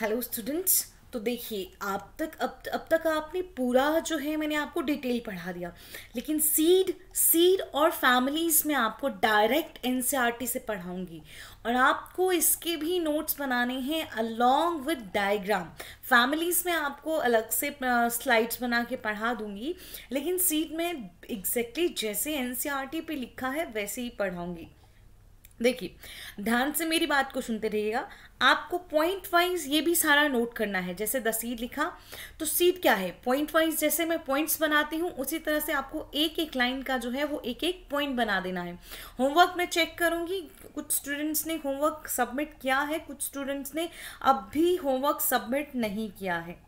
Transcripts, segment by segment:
Hello students तो देखिए आप तक अब अब तक आपने पूरा जो है मैंने आपको डिटेल पढ़ा दिया लेकिन सीड सीड और फैमिलीज़ में आपको डायरेक्ट एन e से पढ़ाऊंगी और आपको इसके भी नोट्स बनाने हैं अलॉन्ग विद डायग्राम फैमिलीज़ में आपको अलग से स्लाइड्स बना के पढ़ा दूंगी लेकिन सीड में एग्जैक्टली exactly जैसे एन e पे लिखा है वैसे ही पढ़ाऊंगी देखिए ध्यान से मेरी बात को सुनते रहिएगा आपको पॉइंट वाइज ये भी सारा नोट करना है जैसे दसीद लिखा तो सीड क्या है पॉइंट वाइज जैसे मैं पॉइंट्स बनाती हूँ उसी तरह से आपको एक एक लाइन का जो है वो एक एक पॉइंट बना देना है होमवर्क मैं चेक करूँगी कुछ स्टूडेंट्स ने होमवर्क सबमिट किया है कुछ स्टूडेंट्स ने अब भी होमवर्क सबमिट नहीं किया है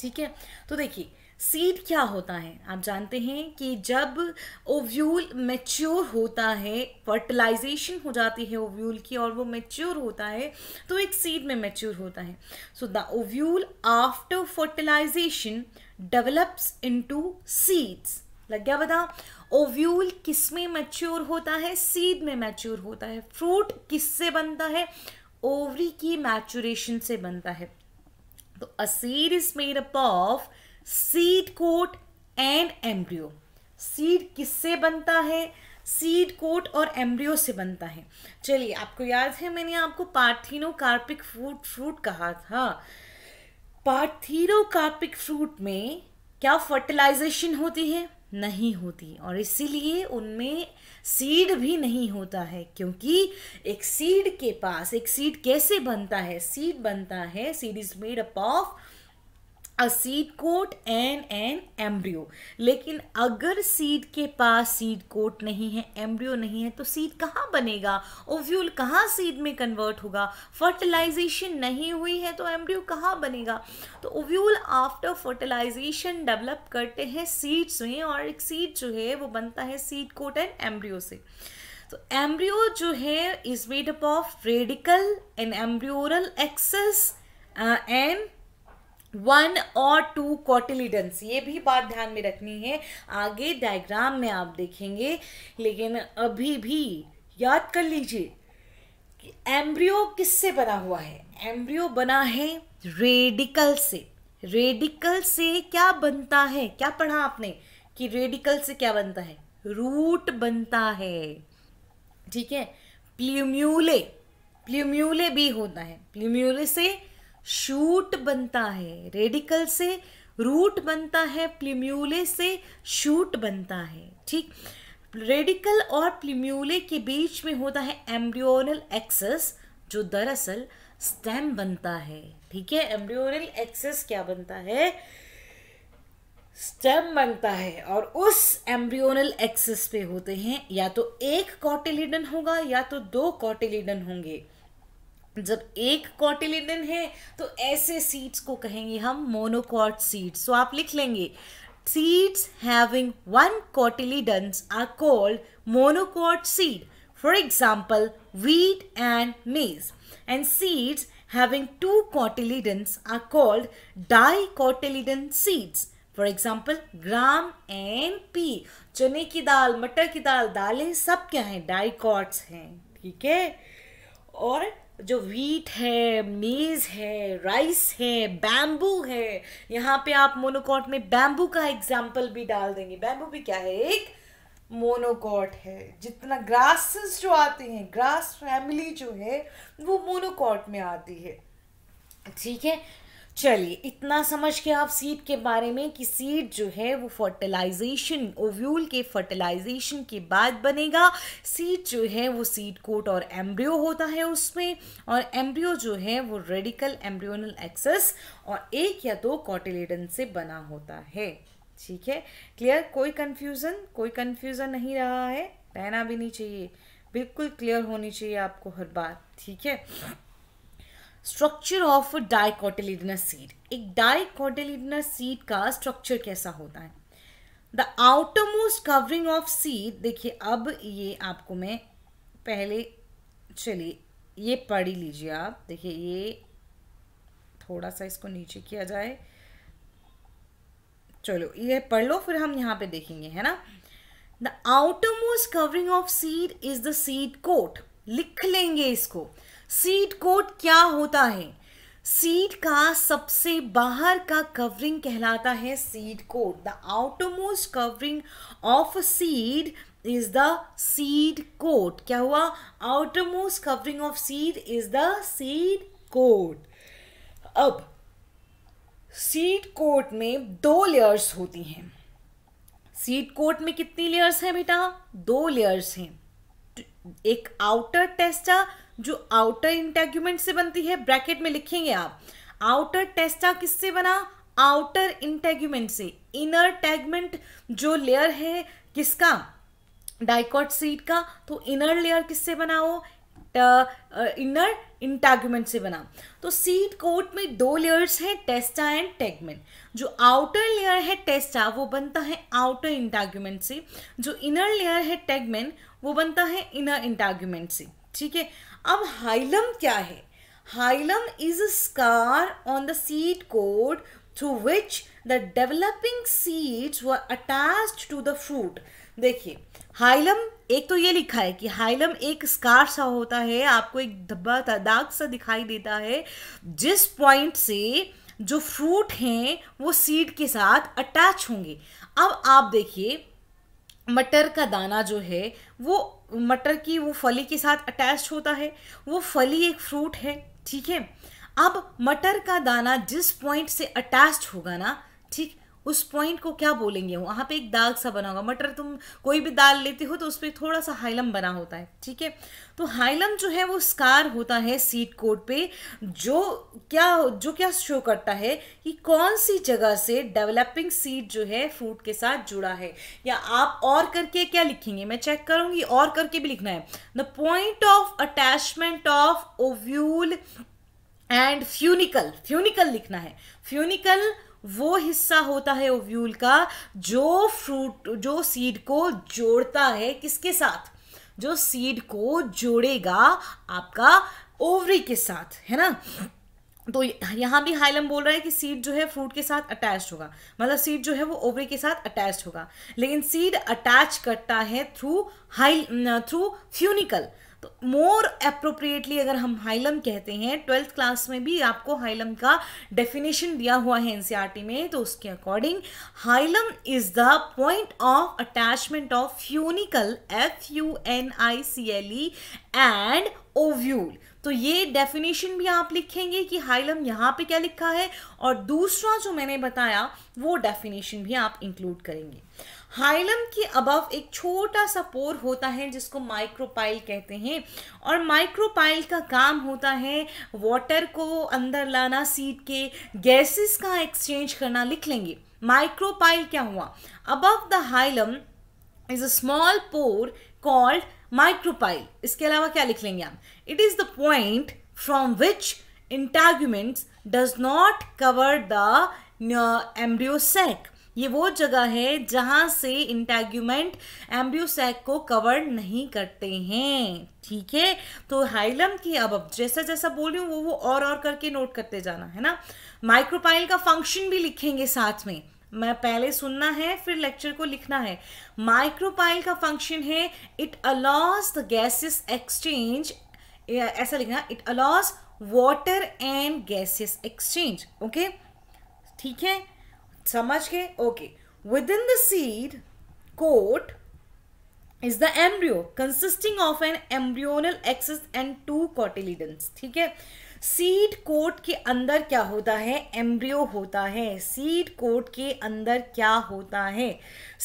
ठीक है तो देखिए सीड क्या होता है आप जानते हैं कि जब ओव्यूल मैच्योर होता है फर्टिलाइजेशन हो जाती है ओव्यूल की और वो मेच्योर होता है तो एक सीड में मेच्योर होता है so the ovule after fertilization develops into seeds लग गया बता ओव्यूल किस में मैच्योर होता है सीड में मैच्योर होता है फ्रूट किससे बनता है ओवरी की मैचुरेशन से बनता है तो a seed is made up of seed coat and embryo seed किससे बनता है सीड कोट और एम्ब्रियो से बनता है चलिए आपको याद है मैंने आपको कार्पिक फ्रूट फ्रूट कहा था कार्पिक फ्रूट में क्या फर्टिलाइजेशन होती है नहीं होती और इसीलिए उनमें सीड भी नहीं होता है क्योंकि एक सीड के पास एक सीड कैसे बनता है सीड बनता है seed is made up of a seed coat and an embryo लेकिन अगर सीड के पास सीड कोट नहीं है एम्ब्रियो नहीं है तो सीड कहाँ बनेगा ओव्यूल कहाँ सीड में कन्वर्ट होगा फर्टिलाइजेशन नहीं हुई है तो एम्ब्रियो कहाँ बनेगा तो ओव्यूल आफ्टर फर्टिलाइजेशन डेवलप करते हैं सीड्स में और एक सीड जो है वो बनता है सीड कोट एंड एम्ब्रियो से तो एम्ब्रियो जो है is made up of radicle and embryonal axis and one और टू कॉटिलीडन्स ये भी बात ध्यान में रखनी है आगे डायग्राम में आप देखेंगे लेकिन अभी भी याद कर लीजिए कि एम्ब्रियो किससे बना हुआ है एम्ब्रियो बना है रेडिकल से रेडिकल से क्या बनता है क्या पढ़ा आपने कि रेडिकल से क्या बनता है रूट बनता है ठीक है प्ल्यूम्यूले प्ल्यूम्यूले भी होता है प्ल्यूम्यूले से शूट बनता है रेडिकल से रूट बनता है प्लीम्यूले से शूट बनता है ठीक रेडिकल और प्लीम्यूले के बीच में होता है एम्ब्रियोनल एक्सेस जो दरअसल स्टेम बनता है ठीक है एम्ब्रियोनल एक्सेस क्या बनता है स्टेम बनता है और उस एम्ब्रियोनल एक्सेस पे होते हैं या तो एक कॉटिलिडन होगा या तो दो कॉटिलिडन होंगे जब एक कॉटिलिडन है तो ऐसे सीड्स को कहेंगे हम मोनोकॉट सीड्स तो आप लिख लेंगे seeds having one cotyledons are called monocot seed for example wheat and maize and seeds having two cotyledons are called dicotyledon seeds for example gram and pea चने की दाल मटर की दाल दालें सब क्या हैं डाई कॉट्स हैं ठीक है और जो वीट है मेज़ है राइस है बैम्बू है यहाँ पे आप मोनोकॉट में बैम्बू का एग्जाम्पल भी डाल देंगे बैम्बू भी क्या है एक मोनोकॉट है जितना ग्रासेस जो आते हैं ग्रास फैमिली जो है वो मोनोकॉट में आती है ठीक है चलिए इतना समझ के आप सीड के बारे में कि सीड जो है वो फर्टिलाइजेशन ओव्यूल के फर्टिलाइजेशन के बाद बनेगा सीड जो है वो सीड कोट और एम्ब्रियो होता है उसमें और एम्ब्रियो जो है वो रेडिकल एम्ब्रियोनल एक्सेस और एक या दो कॉटिलेडन से बना होता है ठीक है क्लियर कोई कन्फ्यूज़न कोई कन्फ्यूज़न नहीं रहा है रहना भी नहीं चाहिए बिल्कुल क्लियर होनी चाहिए आपको हर बात ठीक है स्ट्रक्चर ऑफ डाइकोटिलीडनस सीड एक डाइकोटिलीडनस सीड का स्ट्रक्चर कैसा होता है the outermost covering of seed देखिए अब ये आपको मैं पहले चलिए ये पढ़ी लीजिए आप देखिए ये थोड़ा सा इसको नीचे किया जाए चलो ये पढ़ लो फिर हम यहाँ पे देखेंगे है ना the outermost covering of seed is the seed coat लिख लेंगे इसको सीड कोट क्या होता है सीड का सबसे बाहर का कवरिंग कहलाता है seed coat the outermost covering of seed is the seed coat क्या हुआ outermost covering of seed is the seed coat अब सीड कोट में दो लेयर्स होती हैं सीड कोट में कितनी लेयर्स हैं बेटा दो लेयर्स हैं एक आउटर टेस्टा जो आउटर इंटेग्यूमेंट से बनती है ब्रैकेट में लिखेंगे आप आउटर टेस्टा किससे बना आउटर इंटेग्यूमेंट से इनर टैगमेंट जो लेयर है किसका डाइकॉट सीड का तो इनर लेयर किससे बना हो इनर इंटैगमेंट से बना तो सीड कोट में दो लेयर्स हैं टेस्टा एंड टेगमेंट जो आउटर लेयर है टेस्टा वो बनता है आउटर इंटेग्यूमेंट से जो इनर लेयर है टेगमेंट वो बनता है इनर इंटेग्यूमेंट से ठीक है अब हाइलम क्या है hilum is a scar on the seed coat through which the developing seeds were attached to the fruit देखिए हाइलम एक तो ये लिखा है कि हाइलम एक स्कार सा होता है आपको एक धब्बा दाग सा दिखाई देता है जिस पॉइंट से जो फ्रूट हैं वो सीड के साथ अटैच होंगे अब आप देखिए मटर का दाना जो है वो मटर की वो फली के साथ अटैच होता है वो फली एक फ्रूट है ठीक है अब मटर का दाना जिस पॉइंट से अटैच होगा ना ठीक उस पॉइंट को क्या बोलेंगे वहाँ पे एक दाग सा बना होगा मटर तुम कोई भी दाल लेते हो तो उस पर थोड़ा सा हाइलम बना होता है ठीक है तो हाइलम जो है वो स्कार होता है सीट कोट पे जो क्या जो क्या शो करता है कि कौन सी जगह से डेवलपिंग सीट जो है फ्रूट के साथ जुड़ा है या आप और करके क्या लिखेंगे मैं चेक करूँगी और करके भी लिखना है the point of attachment of ovule and funicle funicle लिखना है फ्यूनिकल वो हिस्सा होता है ओव्यूल का जो फ्रूट जो सीड को जोड़ता है किसके साथ जो सीड को जोड़ेगा आपका ओवरी के साथ है ना तो यहाँ भी हाइलम बोल रहा है कि सीड जो है फ्रूट के साथ अटैच होगा मतलब सीड जो है वो ओवरी के साथ अटैच होगा लेकिन सीड अटैच करता है थ्रू हाइल थ्रू फ्यूनिकल तो मोर अप्रोप्रिएटली अगर हम हाइलम कहते हैं ट्वेल्थ क्लास में भी आपको हाइलम का डेफिनेशन दिया हुआ है एनसीईआरटी e में तो उसके according hilum is the point of attachment of funicle F U N I C L E and ovule तो ये डेफिनेशन भी आप लिखेंगे कि हाइलम यहाँ पे क्या लिखा है और दूसरा जो मैंने बताया वो डेफिनेशन भी आप इंक्लूड करेंगे हाइलम के अबव एक छोटा सा पोर होता है जिसको माइक्रोपाइल कहते हैं और माइक्रोपाइल का काम होता है वाटर को अंदर लाना सीट के गैसेस का एक्सचेंज करना लिख लेंगे माइक्रोपाइल क्या हुआ above the hilum is a small pore called micropyle इसके अलावा क्या लिख लेंगे आप it is the point from which integuments does not cover the embryo sac ये वो जगह है जहां से इंटेग्यूमेंट एम्ब्यूसैक को कवर नहीं करते हैं ठीक है तो हाइलम की अब अब जैसा जैसा बोल रही हूँ वो वो और और करके नोट करते जाना है ना माइक्रोपाइल का फंक्शन भी लिखेंगे साथ में मैं पहले सुनना है फिर लेक्चर को लिखना है माइक्रोपाइल का फंक्शन है it allows the gases exchange ऐसा लिखना it allows water and gases exchange okay ठीक है समझ के okay within the seed coat is the embryo consisting of an embryonal axis and two cotyledon ठीक है सीड कोट के अंदर क्या होता है एम्ब्रियो होता है सीड कोट के अंदर क्या होता है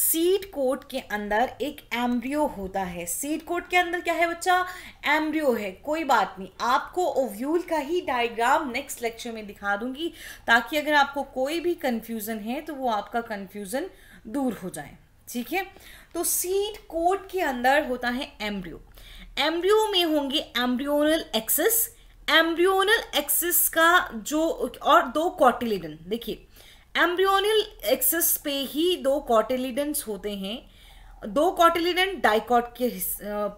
सीड कोट के अंदर एक एम्ब्रियो होता है सीड कोट के अंदर क्या है बच्चा एम्ब्रियो है कोई बात नहीं आपको ओव्यूल का ही डायग्राम नेक्स्ट लेक्चर में दिखा दूंगी ताकि अगर आपको कोई भी कन्फ्यूज़न है तो वो आपका कन्फ्यूज़न दूर हो जाए ठीक है तो सीड कोट के अंदर होता है एम्ब्रियो एम्ब्रियो में होंगे एम्ब्रियोनल एक्सेस एम्ब्रियोनल एक्सिस का जो और दो कॉटिलिडन देखिए एम्ब्रियोनल एक्सिस पे ही दो कॉटिलिडन्स होते हैं दो कॉटिलिडन डाइकॉट के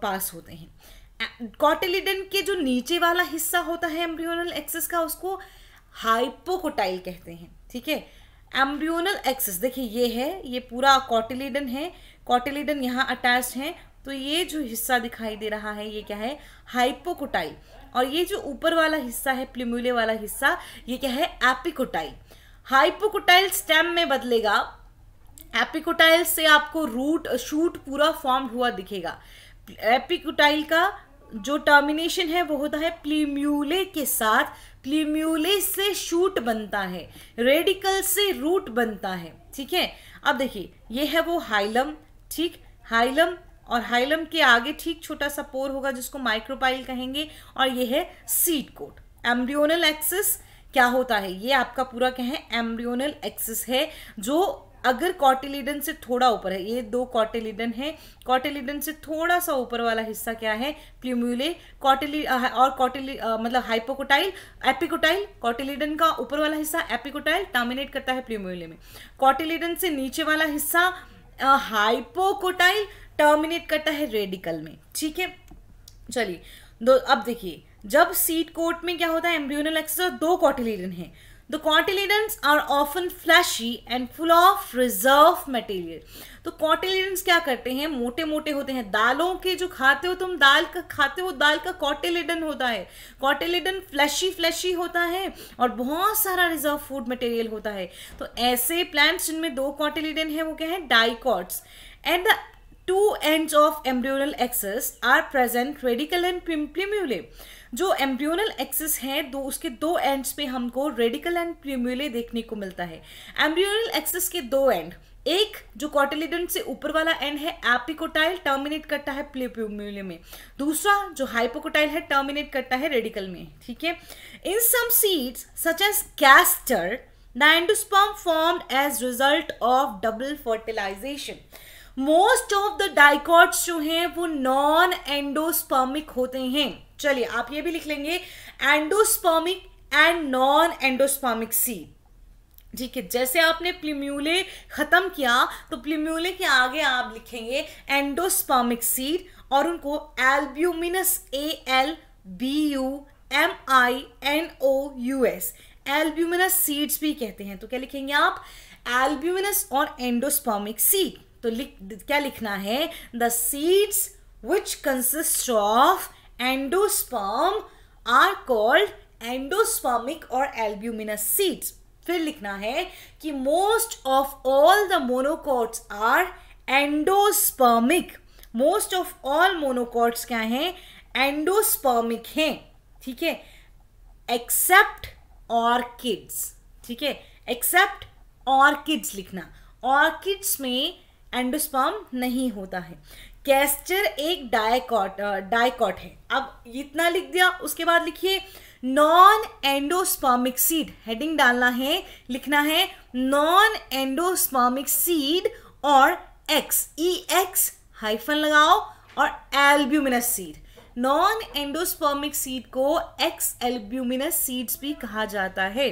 पास होते हैं कॉटिलिडन के जो नीचे वाला हिस्सा होता है एम्ब्रियोनल एक्सिस का उसको हाइपोकोटाइल कहते हैं ठीक है एम्ब्रियोनल एक्सिस देखिए ये है ये पूरा कॉटिलिडन है कॉटिलिडन यहाँ अटैच है तो ये जो हिस्सा दिखाई दे रहा है ये क्या है हाइपोकोटाइल और ये जो ऊपर वाला हिस्सा है प्लिम्यूले वाला हिस्सा ये क्या है एपिकोटाइल हाइपोकोटाइल स्टेम में बदलेगा एपिकोटाइल से आपको रूट शूट पूरा फॉर्म हुआ दिखेगा एपिकोटाइल का जो टर्मिनेशन है वो होता है प्लीम्यूले के साथ प्लीम्यूले से शूट बनता है रेडिकल से रूट बनता है ठीक है अब देखिए ये है वो हाइलम ठीक हाइलम और हाइलम के आगे ठीक छोटा सा पोर होगा जिसको माइक्रोपाइल कहेंगे और ये है सीड कोट एम्ब्रियोनल एक्सिस क्या होता है ये आपका पूरा क्या है एम्ब्रियोनल एक्सिस है जो अगर कॉटिलिडन से थोड़ा ऊपर है ये दो कॉटिलिडन है कॉटिलिडन से थोड़ा सा ऊपर वाला हिस्सा क्या है प्ल्यूम्यूले कॉटिली और कॉटिली मतलब हाइपोकोटाइल एपिकोटाइल कॉटिलिडन का ऊपर वाला हिस्सा एपिकोटाइल टर्मिनेट करता है प्ल्यूम्यूले में कॉटिलिडन से नीचे वाला हिस्सा हाइपोकोटाइल uh, टर्मिनेट करता है रेडिकल में ठीक है चलिए दो अब देखिए जब सीट कोट में क्या होता है एम्ब्रियोनल एक्सेस और दो कॉटिलीडन है the cotyledon are often fleshy and full of reserve material तो कॉटिलीडन क्या करते हैं मोटे मोटे होते हैं दालों के जो खाते हो तुम दाल का खाते हो दाल का कॉटिलीडन होता है कॉटिलीडन फ्लैशी फ्लैशी होता है और बहुत सारा रिजर्व फूड मटेरियल होता है तो ऐसे प्लांट्स जिनमें दो कॉटिलीडन है वो क्या है dicots and the two end of embryonal axis are present radicle and primule जो एम्ब्रियोनल एक्सेस है दो उसके दो एंड्स पे हमको रेडिकल एंड प्रिम्यूले देखने को मिलता है एम्ब्रियोनल एक्सेस के दो एंड एक जो कॉटिलिडन से ऊपर वाला एंड है एपिकोटाइल टर्मिनेट करता है प्लेप्यूम्यूले में दूसरा जो हाइपोकोटाइल है टर्मिनेट करता है रेडिकल में ठीक है in some seeds such as castor the endosperm formed as result of double fertilization most of the dicots जो हैं वो नॉन एंडोस्पर्मिक होते हैं चलिए आप ये भी लिख लेंगे एंडोस्पर्मिक एंड नॉन एंडोस्पर्मिक सी ठीक है जैसे आपने प्लीम्यूले खत्म किया तो प्लीम्यूले के आगे आप लिखेंगे एंडोस्पर्मिक सीड और उनको albuminous A L B U M I N O U S albuminous seeds भी कहते हैं तो क्या लिखेंगे आप एल्ब्यूमिनस और एंडोस्पर्मिक सीड तो लिख क्या लिखना है the seeds which consist of endosperm are called endospermic और एल्ब्यूमिनस सीड्स फिर लिखना है कि most of all the monocots are endospermic most of all monocots क्या है एंडोस्पर्मिक हैं ठीक है एक्सेप्ट ऑर्किड्स ठीक है एक्सेप्ट ऑर्किड्स लिखना ऑर्किड्स में एंडोस्पर्म नहीं होता है कैस्टर एक डायकॉट डायकॉट है अब इतना लिख दिया उसके बाद लिखिए नॉन एंडोस्पर्मिक सीड हेडिंग डालना है लिखना है नॉन एंडोस्पर्मिक सीड और एक्स ई एक्स हाइफन लगाओ और albuminous seed non endospermic seed को एक्स एल्ब्यूमिनस सीड्स भी कहा जाता है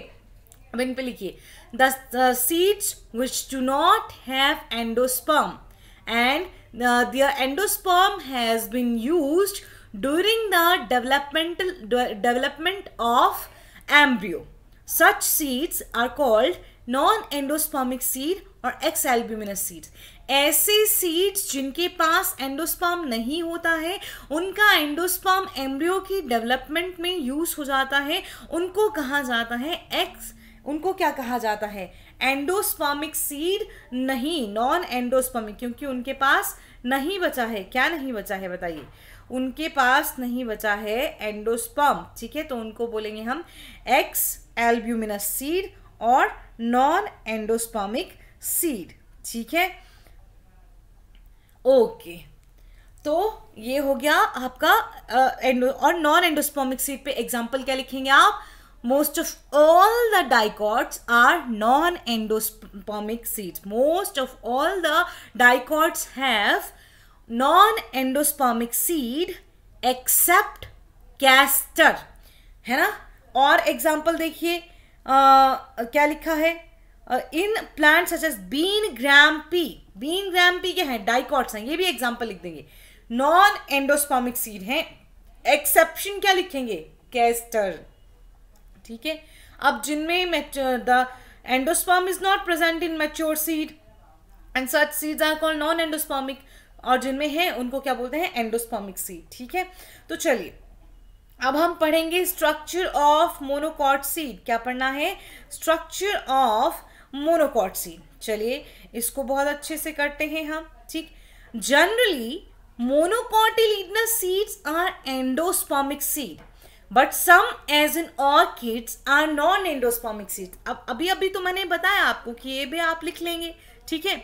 अब इन पे लिखिए the, the seeds which do not have endosperm and the, the endosperm has been used during the developmental de development of embryo. Such seeds are called non-endospermic seed or ex-albuminous seeds ऐसे seeds जिनके पास endosperm नहीं होता है उनका endosperm embryo की development में use हो जाता है उनको कहा जाता है एक्स उनको क्या कहा जाता है एंडोस्पर्मिक सीड नहीं नॉन एंडोस्पर्मिक क्योंकि उनके पास नहीं बचा है क्या नहीं बचा है बताइए उनके पास नहीं बचा है एंडोस्पर्म ठीक है तो उनको बोलेंगे हम एक्स एल्ब्यूमिनस सीड और नॉन एंडोस्पर्मिक सीड ठीक है ओके तो ये हो गया आपका एंडो और नॉन एंडोस्पर्मिक सीड पे एग्जांपल क्या लिखेंगे आप most of all the dicots are non-endospermic seeds. Most of all the dicots have non-endospermic seed except castor है ना और एग्जाम्पल देखिए क्या लिखा है in plant such as bean gram pea bean gram pea क्या है डाइकॉट्स हैं ये भी एग्जाम्पल लिख देंगे नॉन एंडोस्पामिक सीड हैं एक्सेप्शन क्या लिखेंगे कैस्टर ठीक है अब जिनमें the endosperm is not present in mature seed and such seeds are called non endospermic और जिनमें है उनको क्या बोलते हैं एंडोस्पर्मिक सीड ठीक है तो चलिए अब हम पढ़ेंगे स्ट्रक्चर ऑफ मोनोकॉट सीड क्या पढ़ना है स्ट्रक्चर ऑफ मोनोकॉट सीड चलिए इसको बहुत अच्छे से करते हैं हम ठीक generally monocotyledonous seeds are endospermic seed but some as in orchids are non endospermic seeds अब अभी अभी तो मैंने बताया आपको कि ये भी आप लिख लेंगे ठीक है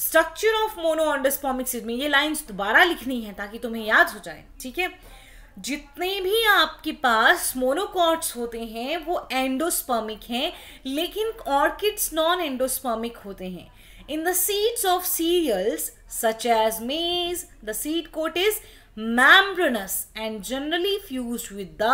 structure of mono endospermic seed में ये लाइंस दोबारा लिखनी है ताकि तुम्हें याद हो जाए ठीक है जितने भी आपके पास मोनोकॉट्स होते हैं वो एंडोस्पर्मिक हैं लेकिन ऑर्किड्स नॉन एंडोस्पर्मिक होते हैं in the seeds of cereals such as maize the seed coat is membranous and generally fuse with the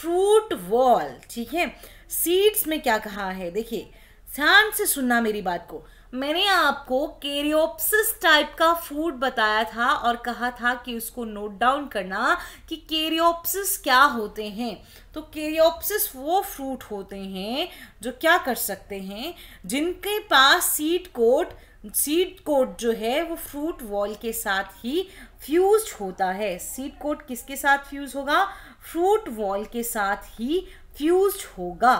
fruit wall ठीक है सीड्स में क्या कहा है देखिए ध्यान से सुनना मेरी बात को मैंने आपको केरियोप्सिस टाइप का फ्रूट बताया था और कहा था कि उसको नोट डाउन करना कि केरियोप्सिस क्या होते हैं तो केरियोप्सिस वो फ्रूट होते हैं जो क्या कर सकते हैं जिनके पास सीड कोट सीड कोट जो है वो फ्रूट वॉल के साथ ही फ्यूज होता है सीड कोट किसके साथ फ्यूज होगा फ्रूट वॉल के साथ ही फ्यूज होगा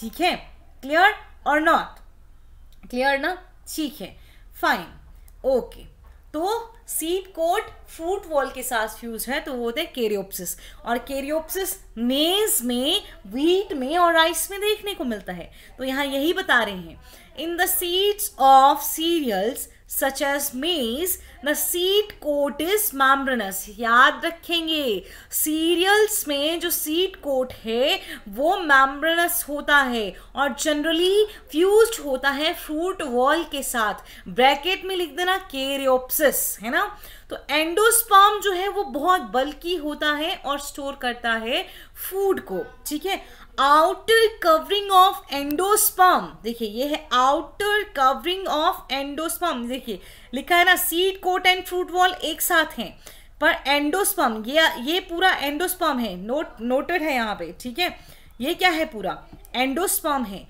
ठीक है क्लियर और नॉट क्लियर ना ठीक है फाइन ओके तो सीड कोट फ्रूट वॉल के साथ फ्यूज है तो वो होते हैं केरियोप्सिस और केरियोप्सिस मेज में व्हीट में और राइस में देखने को मिलता है तो यहाँ यही बता रहे हैं In the seeds of cereals such as maize, the seed coat is membranous. याद रखेंगे cereals में जो seed coat है वो membranous होता है और generally fused होता है fruit wall के साथ bracket में लिख देना केरियोप्सिस है ना तो एंडोस्पर्म जो है वो बहुत बल्की होता है और स्टोर करता है फूड को ठीक है आउटर कवरिंग ऑफ एंडोस्पर्म देखिए ये है आउटर कवरिंग ऑफ एंडोस्पर्म देखिए लिखा है ना seed coat and fruit wall एक साथ हैं पर एंडोस्पर्म ये ये पूरा एंडोस्पर्म है नोट नोटेड है यहाँ पे ठीक है ये क्या है पूरा एंडोस्पर्म है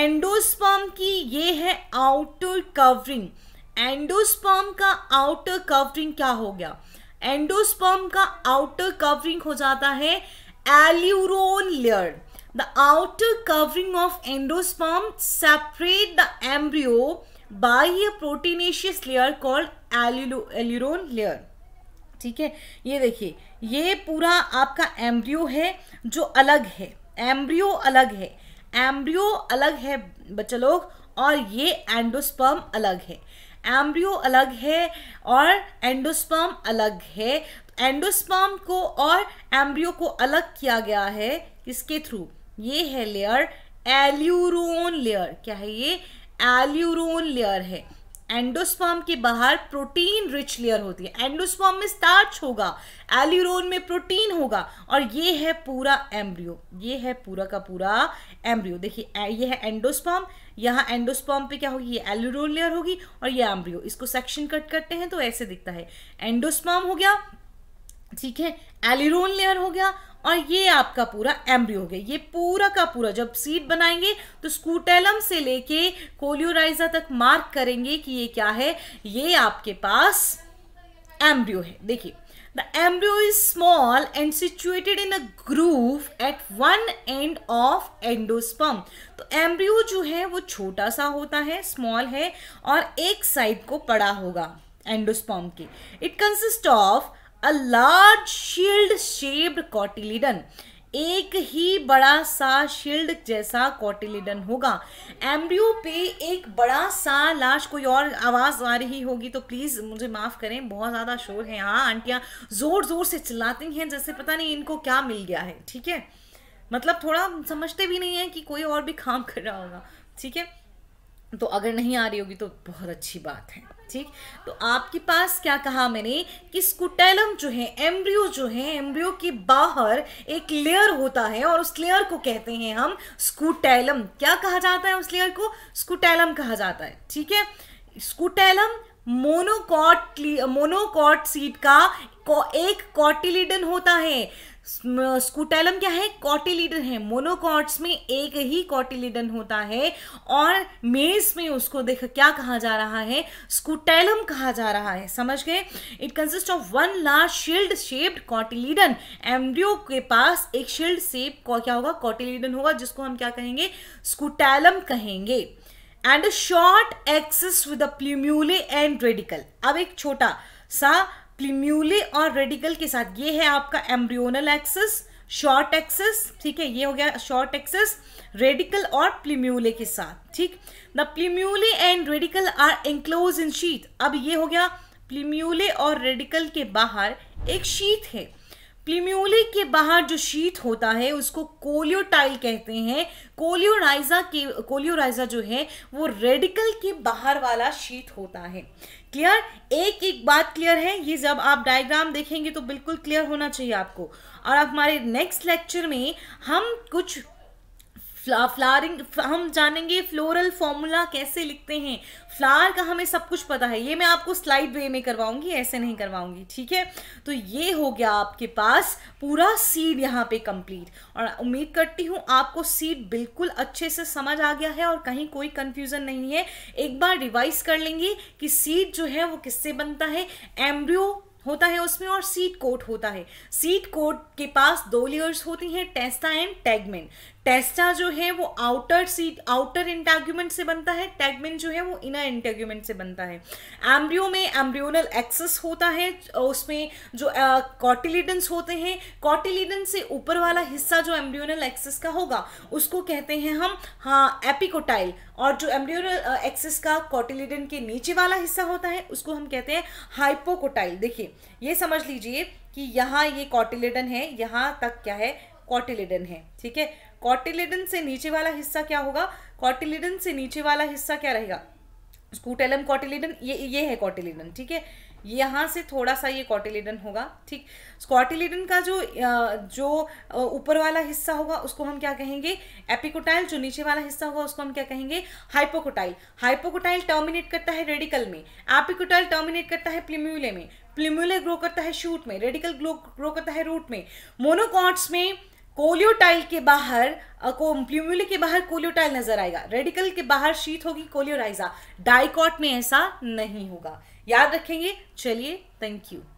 एंडोस्पर्म की ये है आउटर कवरिंग एंडोस्पर्म का आउटर कवरिंग क्या हो गया एंडोस्पर्म का आउटर कवरिंग हो जाता है aleurone layer The outer covering of endosperm separate the embryo by a proteinaceous layer called alluron layer. ठीक है ये देखिए ये पूरा आपका एम्ब्रियो है जो अलग है एम्ब्रियो अलग है एम्ब्रियो अलग है बच्चे लोग और ये एंडोस्पर्म अलग है एम्ब्रियो अलग है और एंडोस्पर्म अलग है एंडोस्पर्म को और एम्ब्रियो को अलग किया गया है इसके थ्रू ये है लेयर एल्यूरोन लेयर क्या है ये एल्यूरोन लेयर है एंडोस्पर्म के बाहर प्रोटीन रिच लेयर होती है एंडोस्पर्म में स्टार्च होगा एल्यूरोन में प्रोटीन होगा और ये है पूरा एम्ब्रियो ये है पूरा का पूरा एम्ब्रियो देखिए ये है एंडोस्पर्म यहाँ एंडोस्पर्म पे क्या होगी ये एल्यूरोन लेयर होगी और ये एम्ब्रियो इसको सेक्शन कट करते हैं तो ऐसे दिखता है एंडोस्पर्म हो गया ठीक है एल्यूरोन लेयर हो गया और ये आपका पूरा एम्ब्रियो हो गया ये पूरा का पूरा जब सीड बनाएंगे तो स्कूटेलम से लेके कोलियोराइजा तक मार्क करेंगे कि ये क्या है ये आपके पास एम्ब्रियो है देखिए the embryo is small and situated in a groove at one end of endosperm तो एम्ब्रियो जो है वो छोटा सा होता है स्मॉल है और एक साइड को पड़ा होगा एंडोस्पम के it consist of a large shield shaped cotyledon एक ही बड़ा सा शील्ड जैसा कॉटिलिडन होगा एम्ब्रियो पे एक बड़ा सा लाश कोई और आवाज़ आ रही होगी तो प्लीज़ मुझे माफ़ करें बहुत ज़्यादा शोर है हाँ आंटियाँ ज़ोर ज़ोर से चिल्लाती हैं जैसे पता नहीं इनको क्या मिल गया है ठीक है मतलब थोड़ा समझते भी नहीं है कि कोई और भी काम कर रहा होगा ठीक है तो अगर नहीं आ रही होगी तो बहुत अच्छी बात है ठीक तो आपके पास क्या कहा मैंने कि स्कुटेलम जो है एम्ब्रियो जो है एम्ब्रियो के बाहर एक लेयर होता है और उस लेयर को कहते हैं हम स्कुटेलम क्या कहा जाता है उस लेयर को स्कुटेलम कहा जाता है ठीक है स्कुटेलम मोनोकॉट मोनोकॉट सीट का एक कॉटिलिडन होता है स्कूटैलम क्या है कॉटिलीडन है मोनोकॉट्स में एक ही कॉटिलीडन होता है और मेज में उसको देख क्या कहा जा रहा है स्कूटैलम कहा जा रहा है समझ गए it consist of one large shield shaped cotyledon embryo के पास एक शील्ड शेप क्या होगा कॉटिलीडन होगा जिसको हम क्या कहेंगे स्कूटैलम कहेंगे and a short axis with a plumule and radicle अब एक छोटा सा प्लीम्यूले और रेडिकल के साथ ये है आपका एम्ब्रियोनल एक्सिस शॉर्ट एक्सेस ठीक है ये हो गया शॉर्ट एक्सेस रेडिकल और प्लीम्यूले के साथ ठीक the plumule and radicle are enclose in sheath अब ये हो गया प्लीम्यूले और रेडिकल के बाहर एक शीत है प्लीम्यूले के बाहर जो शीत होता है उसको कोलियोटाइल कहते हैं कोलियोराइजा के कोलियोराइजा जो है वो रेडिकल के बाहर वाला शीत होता है क्लियर एक एक बात क्लियर है ये जब आप डायग्राम देखेंगे तो बिल्कुल क्लियर होना चाहिए आपको और अब हमारे नेक्स्ट लेक्चर में हम कुछ फ्ला, फ्लारिंग हम जानेंगे फ्लोरल फॉर्मूला कैसे लिखते हैं फ्लावर का हमें सब कुछ पता है ये मैं आपको स्लाइड वे में करवाऊंगी ऐसे नहीं करवाऊंगी ठीक है तो ये हो गया आपके पास पूरा सीड यहाँ पे कंप्लीट और उम्मीद करती हूँ आपको सीड बिल्कुल अच्छे से समझ आ गया है और कहीं कोई कन्फ्यूज़न नहीं है एक बार रिवाइज कर लेंगे कि सीड जो है वो किससे बनता है एम्ब्रियो होता है उसमें और सीट कोट होता है सीट कोट के पास दो लेयर्स होती हैं टेस्टा एंड टैगमेंट टेस्टा जो है वो आउटर सीट आउटर इंटेग्यूमेंट से बनता है टैगमिन जो है वो इनर इंटेग्यूमेंट से बनता है एम्ब्रियो में एम्ब्रियोनल एक्सेस होता है उसमें जो कॉटिलीडन्स uh, होते हैं कॉटिलीडन से ऊपर वाला हिस्सा जो एम्ब्रियोनल एक्सेस का होगा उसको कहते हैं हम हाँ एपिकोटाइल और जो एम्ब्रियोनल एक्सेस का कॉटिलीडन के नीचे वाला हिस्सा होता है उसको हम कहते हैं हाइपोकोटाइल देखिए ये समझ लीजिए कि यहाँ ये कॉटिलेडन है यहाँ तक क्या है कॉटिलेडन है ठीक है कॉटिलेडन से नीचे वाला हिस्सा क्या होगा कॉटिलेडन से नीचे वाला हिस्सा क्या रहेगा स्कूटेलम कॉटिलेडन ये ये है कॉटिलेडन ठीक है यहाँ से थोड़ा सा ये कॉटिलेडन होगा ठीक स्कॉटिलेडन का जो जो ऊपर वाला हिस्सा होगा उसको हम क्या कहेंगे एपिकोटाइल जो नीचे वाला हिस्सा होगा उसको हम क्या कहेंगे हाइपोकोटाइल हाइपोकोटाइल टर्मिनेट करता है रेडिकल में एपिकोटाइल टर्मिनेट करता है प्लिम्यूले में प्लिम्यूले ग्रो करता है शूट में रेडिकल ग्रो ग्रो करता है रूट में मोनोकॉट्स में कोलियोटाइल के बाहर कोम्प्ल्यूमुले के बाहर कोलियोटाइल नजर आएगा रेडिकल के बाहर शीत होगी कोलियोराइजा डाइकॉट में ऐसा नहीं होगा याद रखेंगे चलिए थैंक यू